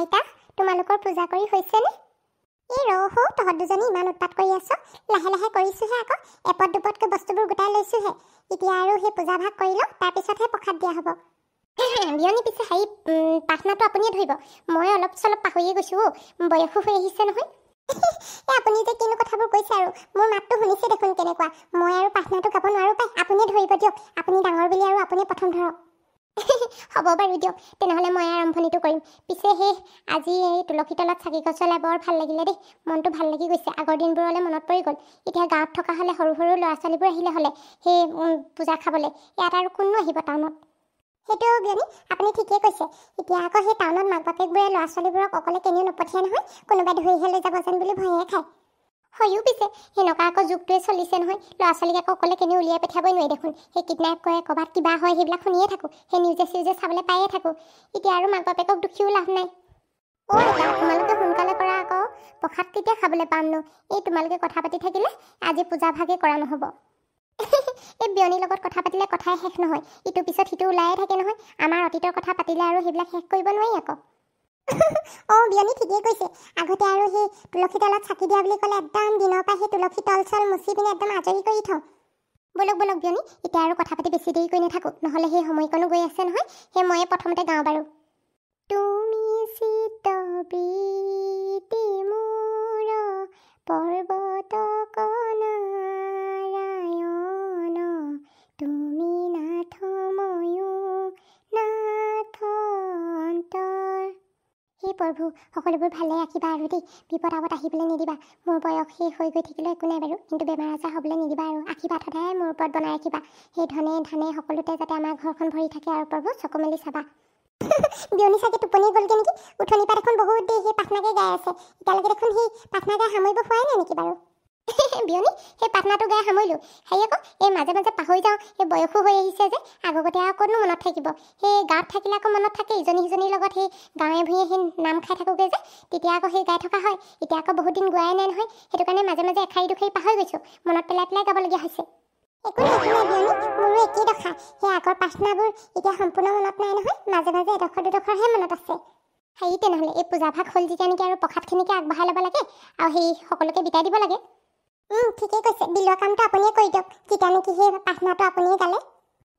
আইতা তোমালোকৰ পূজা কৰি হৈছেনে এই ৰৌ হৌ তহঁত দুজনী ইমান উৎপাত কৰি আছ লাহে লাহে কৰিছোহে আকৌ এপদ দুপদকৈ বস্তুবোৰ গোটাই লৈছোঁহে এতিয়া আৰু সেই পূজা ভাগ কৰি লওঁ তাৰপিছতহে প্ৰসাদ দিয়া হ'ব বিয়নি পিছে হেৰি পাঠনাটো আপুনিয়ে ধৰিব মই অলপ চলপ পাহৰিয়ে গৈছোঁ অ' বয়সো হৈ আহিছে নহয় এই আপুনি যে কিনো কথাবোৰ কৈছে আৰু মোৰ মাতটো শুনিছে দেখোন কেনেকুৱা মই আৰু পাৰ্থনাটো গাব নোৱাৰোঁ পাই আপুনিয়ে ধৰিব দিয়ক আপুনি ডাঙৰ বুলি আৰু আপুনি প্ৰথম ধৰক হ'ব বাৰু দিয়ক তেনেহ'লে মই আৰম্ভণিটো কৰিম পিছে সেই আজি এই তুলসী তলত চাকি গছ জ্বলাই বৰ ভাল লাগিলে দেই মনটো ভাল লাগি গৈছে আগৰ দিনবোৰলৈ মনত পৰি গ'ল এতিয়া গাঁৱত থকা হ'লে সৰু সৰু ল'ৰা ছোৱালীবোৰ আহিলে হ'লে সেই পূজা খাবলৈ ইয়াত আৰু কোনো আহিব টাউনত সেইটো জ্ঞানী আপুনি ঠিকেই কৈছে এতিয়া আকৌ সেই টাউনত মাক বাপেকবোৰে ল'ৰা ছোৱালীবোৰক অকলে কেনিও নপঠিয়াই নহয় কোনোবাই ধৰিহে লৈ যাব যেন বুলি ভয়ে খায় হয়ো পিছে সেনেকুৱা আকৌ যুগটোৱে চলিছে নহয় ল'ৰা ছোৱালীক আকৌ অকলে কেনে উলিয়াই পঠাবই নোৱাৰি দেখোন সেই কিডনেপ কৰে ক'ৰবাত কিবা হয় সেইবিলাক শুনিয়ে থাকোঁ সেই নিউজে চিউজে চাবলৈ পায়ে থাকোঁ এতিয়া আৰু মাক বাপেকক দুখীও লাভ নাই অ' এতিয়া তোমালোকে সোনকালে কৰা আকৌ প্ৰসাদ কেতিয়া খাবলৈ পাম পামনো এই তোমালোকে কথা পাতি থাকিলে আজি পূজা ভাগে কৰা নহ'ব এই বিয়নীৰ লগত কথা পাতিলে কথাই শেষ নহয় ইটো পিছত সিটো ওলায়ে থাকে নহয় আমাৰ অতীতৰ কথা পাতিলে আৰু সেইবিলাক শেষ কৰিব নোৱাৰি আকৌ অঁ বিয়নী ঠিকেই কৈছে আগতে আৰু সেই তুলসী তলত চাকি দিয়া বুলি ক'লে একদম দিনৰ পৰা সেই তুলসী তল চল মুচি পিনে একদম আজৰি কৰি থওঁ বলক বলক বিয়নী এতিয়া আৰু কথা পাতি বেছি দেৰি কৰি নাথাকোঁ নহ'লে সেই সময়কণো গৈ আছে নহয় সেই ময়ে প্ৰথমতে গাওঁ বাৰু তুমি চিত্ৰ পৰ্বত কৰ প্ৰভু সকলোবোৰ ভালে ৰাখিবা আৰু দেই বিপদ আৱত আহিবলৈ নিদিবা মোৰ বয়স শেষ হৈ গৈ থাকিলেও একো নাই বাৰু কিন্তু বেমাৰ আজাৰ হ'বলৈ নিদিবা আৰু আশীৰ্বাদ সদায় মোৰ ওপৰত বনাই ৰাখিবা সেই ধনে ধনে সকলোতে যাতে আমাৰ ঘৰখন ভৰি থাকে আৰু প্ৰভু চকু মেলি চাবা বিয়নি চাগে টোপনি গ'লগৈ নেকি উঠনি পাত এখন বহুত দেৰি সেই পাঠনাকে গাই আছে এতিয়ালৈকে দেখোন সেই পাঠনাকে সামৰিব হোৱাই নাই নেকি বাৰু বিয়নি সেই পাটনাটো গাই সামৰিলোঁ হেৰি আকৌ এই মাজে মাজে পাহৰি যাওঁ এই বয়সো হৈ আহিছে যে আগতে আৰু ক'তনো মনত থাকিব সেই গাঁৱত থাকিলে আকৌ মনত থাকে ইজনী সিজনীৰ লগত সেই গাঁৱে ভূঞে সেই নাম খাই থাকোঁগৈ যে তেতিয়া আকৌ সেই গাই থকা হয় এতিয়া আকৌ বহুত দিন গোৱাই নাই নহয় সেইটো কাৰণে মাজে মাজে এশাৰী দুখাৰী পাহৰি গৈছোঁ মনত পেলাই পেলাই গাবলগীয়া হৈছে একো নাই নাই বিয়নি মোৰো একেই দশা সেই আগৰ পাৰ্থনাবোৰ এতিয়া সম্পূৰ্ণ মনত নাই নহয় মাজে মাজে এডোখৰ দুডোখৰহে মনত আছে হেৰি তেনেহ'লে এই পূজাভাগ হ'ল যেতিয়া নেকি আৰু প্ৰসাদখিনিকে আগবঢ়াই ল'ব লাগে আৰু সেই সকলোকে বিটাই দিব লাগে ঠিকেই কৈছে বিলৰ কামটো আপুনিয়ে কৰি দিয়ক তেতিয়া নেকি সেই প্ৰাৰ্থনাটো আপুনিয়ে গালে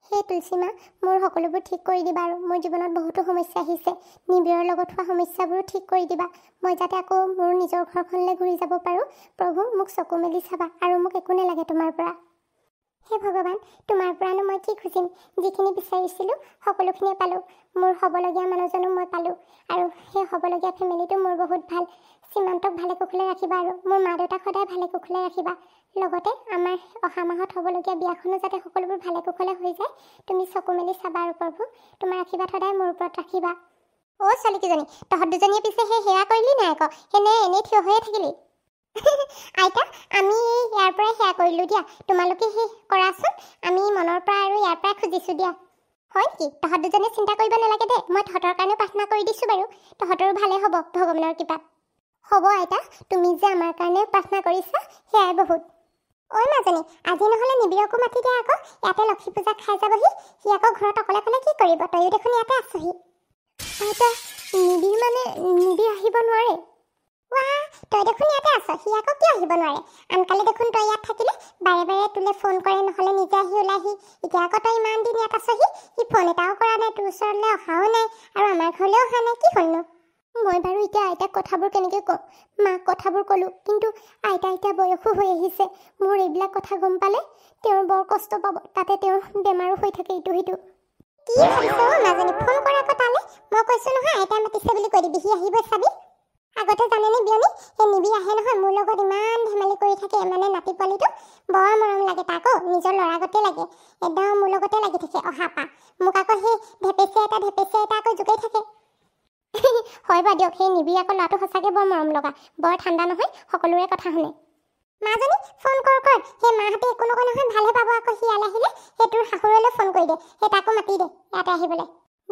হে তুলচী মা মোৰ সকলোবোৰ ঠিক কৰি দিবা আৰু মোৰ জীৱনত বহুতো সমস্যা আহিছে নিবিৰৰ লগত হোৱা সমস্যাবোৰো ঠিক কৰি দিবা মই যাতে আকৌ মোৰ নিজৰ ঘৰখনলৈ ঘূৰি যাব পাৰোঁ প্ৰভু মোক চকু মেলি চাবা আৰু মোক একো নালাগে তোমাৰ পৰা হে ভগৱান তোমাৰ পৰানো মই কি খুজিম যিখিনি বিচাৰিছিলোঁ সকলোখিনিয়ে পালোঁ মোৰ হ'বলগীয়া মানুহজনো মই পালোঁ আৰু সেই হ'বলগীয়া ফেমিলিটো মোৰ বহুত ভাল শ্ৰীমন্তক ভালে কুশলে ৰাখিবা আৰু মোৰ মা দেউতাক সদায় ভালে কুশলে ৰাখিবা লগতে আমাৰ অহা মাহত হ'বলগীয়া বিয়াখনো যাতে সকলোবোৰ ভালে কুশলে হৈ যায় তুমি চকু মেলি চাবা আৰু প্ৰভু তোমাৰ আশীৰ্বাদ সদায় মোৰ ওপৰত ৰাখিবা অ' ছোৱালীকেইজনী তহঁত দুজনীয়ে পিছে সেই সেৱা কৰিলি নাই আকৌ সেনে এনেই থিয় হৈয়ে থাকিলি আইতা আমি ইয়াৰ পৰাই সেয়া কৰিলোঁ দিয়া তোমালোকে সেই কৰাচোন আমি মনৰ পৰা আৰু ইয়াৰ পৰাই খুজিছোঁ দিয়া হয় নেকি তহঁত দুজনে চিন্তা কৰিব নালাগে দে মই তহঁতৰ কাৰণে প্ৰাৰ্থনা কৰি দিছোঁ বাৰু তহঁতৰো ভালে হ'ব ভগৱানৰ কৃপাত হ'ব আইতা তুমি যে আমাৰ কাৰণে প্ৰাৰ্থনা কৰিছা সেয়াই বহুত ঐ মাজনী আজি নহ'লে নিবিৰকো মাতি দিয়া আকৌ ইয়াতে লক্ষী পূজা খাই যাবহি সি আকৌ ঘৰত অকলে অকলে কি কৰিব তয়ো দেখোন ইয়াতে আছোহি আইতা নিবিৰ মানে নিবিৰ আহিব নোৱাৰে ৱাহ তই দেখোন ইয়াতে আছ সি আকৌ কিয় আহিব নোৱাৰে আনকালে দেখোন তই ইয়াত থাকিলে বাৰে বাৰে তোলে ফোন কৰে নহ'লে নিজে আহি ওলাইহি এতিয়া আকৌ তই ইমান দিন ইয়াত আছহি সি ফোন এটাও কৰা নাই তোৰ ওচৰলৈ অহাও নাই আৰু আমাৰ ঘৰলৈ অহা নাই কি হ'লনো মই বাৰু এতিয়া আইতাক কথাবোৰ কেনেকৈ ক'ম মাক কথাবোৰ ক'লোঁ কিন্তু আইতা এতিয়া বয়সো হৈ আহিছে মোৰ এইবিলাক কথা গম পালে তেওঁৰ বৰ কষ্ট পাব তাতে তেওঁৰ বেমাৰো হৈ থাকে ইটো সিটো কি ভাবিছ মাজনী ফোন কৰা আকৌ তালৈ মই কৈছোঁ নহয় আইতাই মাতিছে বুলি কৈ দিবি সি আহিব চাবি আগতে জানেনে বিয়নি এই নিবি আহে নহয় মোৰ লগত ইমান ধেমালি কৰি থাকে মানে নাতি পোৱালিটো বৰ মৰম লাগে তাকো নিজৰ ল'ৰাগতে লাগে একদম মোৰ লগতে লাগি থাকে অহা পা মোক আকৌ সেই ভেপেচিয়া এটা ভেপেচিয়া এটা আকৌ জোকাই থাকে হয় বা দিয়ক নিবি আকৌ ল'ৰাটো সঁচাকৈ বৰ মৰম লগা বৰ ঠাণ্ডা নহয় সকলোৰে কথা শুনে মাজনী ফোন কৰ কৰ সেই মাহঁতে একো নকয় নহয় ভালে পাব আকৌ সি ইয়ালৈ আহিলে সেই তোৰ শাহুৰলৈ ফোন কৰি দে সেই তাকো মাতি দে ইয়াতে আহিবলৈ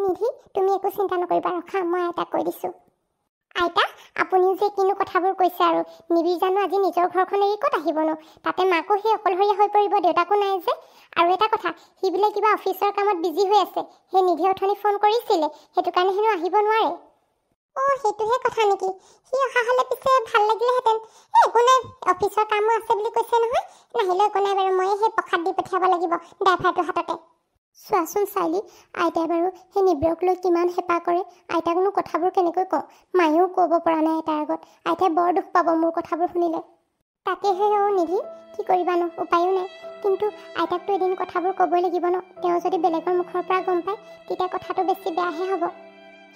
নিধি তুমি একো চিন্তা নকৰিবা ৰখা মই আইতাক কৈ দিছো আইতা আপুনিও যে কিনো কথাবোৰ কৈছে আৰু নিবি জানো আজি নিজৰ ঘৰখন এৰি ক'ত আহিবনো তাতে মাকো সেই অকলশৰীয়া হৈ পৰিব দেউতাকো নাই যে আৰু এটা কথা সি বোলে কিবা অফিচৰ কামত বিজি হৈ আছে সেই নিধি অথনি ফোন কৰিছিলে সেইটো কাৰণে হেনো আহিব নোৱাৰে অ' সেইটোহে কথা নেকি সি অহা হ'লে পিছে ভাল লাগিলেহেঁতেন এই একো নাই অফিচৰ কামো আছে বুলি কৈছে নহয় নাহিলেও একো নাই বাৰু ময়ে সেই প্ৰসাদ দি পঠিয়াব লাগিব ড্ৰাইভাৰটোৰ হাততে চোৱাচোন চাইলি আইতাই বাৰু সেই নিব্ৰক লৈ কিমান হেঁপাহ কৰে আইতাকনো কথাবোৰ কেনেকৈ কওঁ মায়েও ক'ব পৰা নাই আইতাৰ আগত আইতাই বৰ দুখ পাব মোৰ কথাবোৰ শুনিলে তাকেহে অ' নিধি কি কৰিবা ন উপায়ো নাই কিন্তু আইতাকতো এদিন কথাবোৰ ক'বই লাগিব ন তেওঁ যদি বেলেগৰ মুখৰ পৰা গম পায় তেতিয়া কথাটো বেছি বেয়াহে হ'ব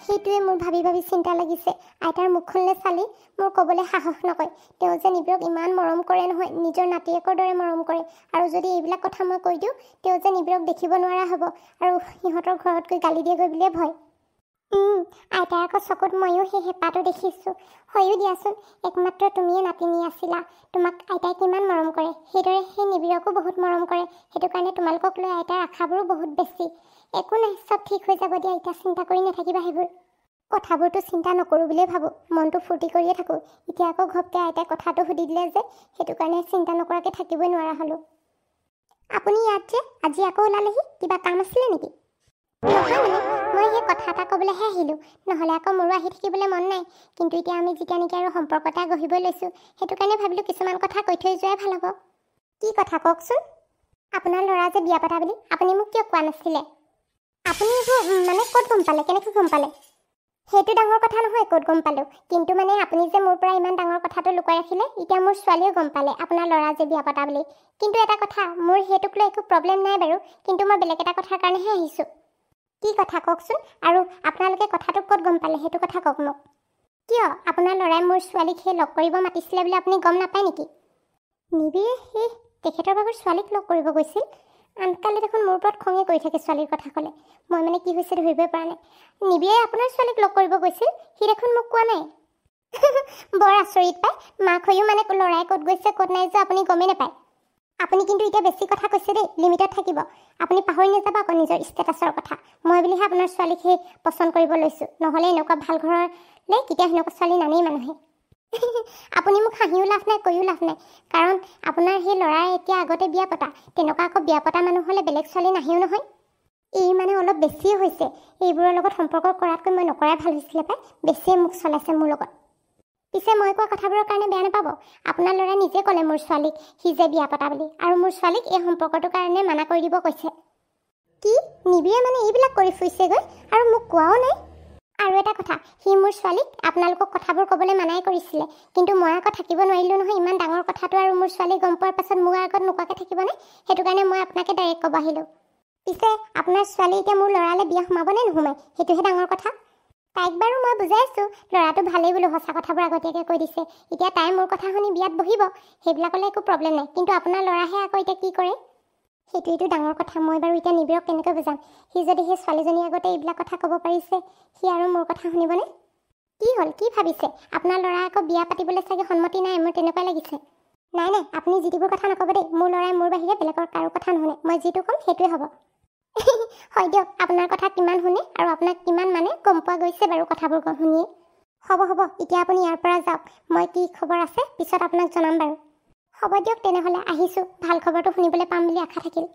সেইটোৱে মোৰ ভাবি ভাবি চিন্তা লাগিছে আইতাৰ মুখখনলৈ চালি মোৰ ক'বলৈ সাহস নকয় তেওঁ যে নিবিৰক ইমান মৰম কৰে নহয় নিজৰ নাতিয়েকৰ দৰে মৰম কৰে আৰু যদি এইবিলাক কথা মই কৈ দিওঁ তেওঁ যে নিবিৰক দেখিব নোৱাৰা হ'ব আৰু সিহঁতৰ ঘৰত গৈ গালি দিয়েগৈ বুলিয়ে ভয় আইতাৰ আকৌ চকুত ময়ো সেই হেঁপাহটো দেখিছোঁ হয়ো দিয়াচোন একমাত্ৰ তুমিয়ে নাতিনী আছিলা তোমাক আইতাই কিমান মৰম কৰে সেইদৰে সেই নিবিৰকো বহুত মৰম কৰে সেইটো কাৰণে তোমালোকক লৈ আইতাৰ আশাবোৰো বহুত বেছি একো নাই চব ঠিক হৈ যাব দিয়া এতিয়া চিন্তা কৰি নাথাকিবা সেইবোৰ কথাবোৰতো চিন্তা নকৰো বুলিয়ে ভাবোঁ মনটো ফূৰ্তি কৰিয়ে থাকোঁ এতিয়া আকৌ ঘপকৈ আইতাই কথাটো সুধি দিলে যে সেইটো কাৰণে চিন্তা নকৰাকৈ থাকিবই নোৱাৰা হ'লোঁ আপুনি ইয়াত যে আজি আকৌ ওলালেহি কিবা কাম আছিলে নেকি মই সেই কথা এটা ক'বলৈহে আহিলোঁ নহ'লে আকৌ মোৰো আহি থাকিবলৈ মন নাই কিন্তু এতিয়া আমি যেতিয়া নেকি আৰু সম্পৰ্ক এটা গঢ়িব লৈছোঁ সেইটো কাৰণে ভাবিলোঁ কিছুমান কথা কৈ থৈ যোৱাই ভাল হ'ব কি কথা কওকচোন আপোনাৰ ল'ৰা যে বিয়া পতা বুলি আপুনি মোক কিয় কোৱা নাছিলে আপুনি এইবোৰ মানে ক'ত গম পালে কেনেকৈ গম পালে সেইটো ডাঙৰ কথা নহয় ক'ত গম পালোঁ কিন্তু মানে আপুনি যে মোৰ পৰা ইমান ডাঙৰ কথাটো লুকাই ৰাখিলে এতিয়া মোৰ ছোৱালীয়ে গম পালে আপোনাৰ ল'ৰা যে বিয়া পতা বুলি কিন্তু এটা কথা মোৰ সেইটোক লৈ একো প্ৰব্লেম নাই বাৰু কিন্তু মই বেলেগ এটা কথাৰ কাৰণেহে আহিছোঁ কি কথা কওকচোন আৰু আপোনালোকে কথাটো ক'ত গম পালে সেইটো কথা কওক মোক কিয় আপোনাৰ ল'ৰাই মোৰ ছোৱালীক সেই লগ কৰিব মাতিছিলে বুলি আপুনি গম নাপায় নেকি নিবিয়ে সেই তেখেতৰ ভাগৰ ছোৱালীক লগ কৰিব গৈছিল কালি দেখোন মোৰ ওপৰত খঙে কৰি থাকে ছোৱালীৰ কথা ক'লে মই মানে কি হৈছে ধৰিবই পৰা নাই নিবিয়াই আপোনাৰ ছোৱালীক লগ কৰিব গৈছিল সি দেখোন মোক কোৱা নাই বৰ আচৰিত পায় মাক হৈও মানে ল'ৰাই ক'ত গৈছে ক'ত নাই যোৱা আপুনি গমেই নাপায় আপুনি কিন্তু এতিয়া বেছি কথা কৈছে দেই লিমিটত থাকিব আপুনি পাহৰি নাযাব আকৌ নিজৰ ষ্টেটাছৰ কথা মই বুলিহে আপোনাৰ ছোৱালীক সেই পচন্দ কৰিব লৈছোঁ নহ'লে এনেকুৱা ভাল ঘৰলৈ তেতিয়া সেনেকুৱা ছোৱালী নানেই মানুহে আপুনি মোক হাঁহিও লাভ নাই কৈও লাভ নাই কাৰণ আপোনাৰ সেই ল'ৰাই এতিয়া আগতে বিয়া পতা তেনেকুৱা আকৌ বিয়া পতা মানুহ হ'লে বেলেগ ছোৱালী নাহেও নহয় এই মানে অলপ বেছিয়ে হৈছে এইবোৰৰ লগত সম্পৰ্ক কৰাতকৈ মই নকৰাই ভাল হৈছিলে পাই বেছিয়ে মোক চলাইছে মোৰ লগত পিছে মই কোৱা কথাবোৰৰ কাৰণে বেয়া নাপাব আপোনাৰ ল'ৰাই নিজে ক'লে মোৰ ছোৱালীক সি যে বিয়া পতা বুলি আৰু মোৰ ছোৱালীক এই সম্পৰ্কটোৰ কাৰণে মানা কৰি দিব কৈছে কি নিবিয়ে মানে এইবিলাক কৰি ফুৰিছেগৈ আৰু মোক কোৱাও নাই আৰু এটা কথা সি মোৰ ছোৱালীক আপোনালোকক কথাবোৰ ক'বলৈ মানাই কৰিছিলে কিন্তু মই আকৌ থাকিব নোৱাৰিলোঁ নহয় ইমান ডাঙৰ কথাটো আৰু মোৰ ছোৱালী গম পোৱাৰ পাছত মোৰ আগত নোকোৱাকৈ থাকিবনে সেইটো কাৰণে মই আপোনাকে ডাইৰেক্ট ক'ব আহিলোঁ পিছে আপোনাৰ ছোৱালী এতিয়া মোৰ ল'ৰালৈ বিয়া সোমাবনে নোসোমায় সেইটোহে ডাঙৰ কথা তাইক বাৰু মই বুজাই আছোঁ ল'ৰাটো ভালেই বোলো সঁচা কথাবোৰ আগতীয়াকৈ কৈ দিছে এতিয়া তাই মোৰ কথা শুনি বিয়াত বহিব সেইবিলাকলৈ একো প্ৰব্লেম নাই কিন্তু আপোনাৰ ল'ৰাহে আকৌ এতিয়া কি কৰে সেইটোৱেইতো ডাঙৰ কথা মই বাৰু এতিয়া নিবিৰক কেনেকৈ বুজাম সি যদি সেই ছোৱালীজনীৰ আগতে এইবিলাক কথা ক'ব পাৰিছে সি আৰু মোৰ কথা শুনিবনে কি হ'ল কি ভাবিছে আপোনাৰ ল'ৰা আকৌ বিয়া পাতিবলৈ চাগে সন্মতি নাই মোৰ তেনেকুৱাই লাগিছে নাই নাই আপুনি যিটিবোৰ কথা নক'ব দেই মোৰ ল'ৰাই মোৰ বাহিৰে বেলেগৰ কাৰো কথা নুশুনে মই যিটো ক'ম সেইটোৱে হ'ব হয় দিয়ক আপোনাৰ কথা কিমান শুনে আৰু আপোনাক কিমান মানে গম পোৱা গৈছে বাৰু কথাবোৰ শুনিয়ে হ'ব হ'ব এতিয়া আপুনি ইয়াৰ পৰা যাওক মই কি খবৰ আছে পিছত আপোনাক জনাম বাৰু হ'ব দিয়ক তেনেহ'লে আহিছোঁ ভাল খবৰটো শুনিবলৈ পাম বুলি আশা থাকিল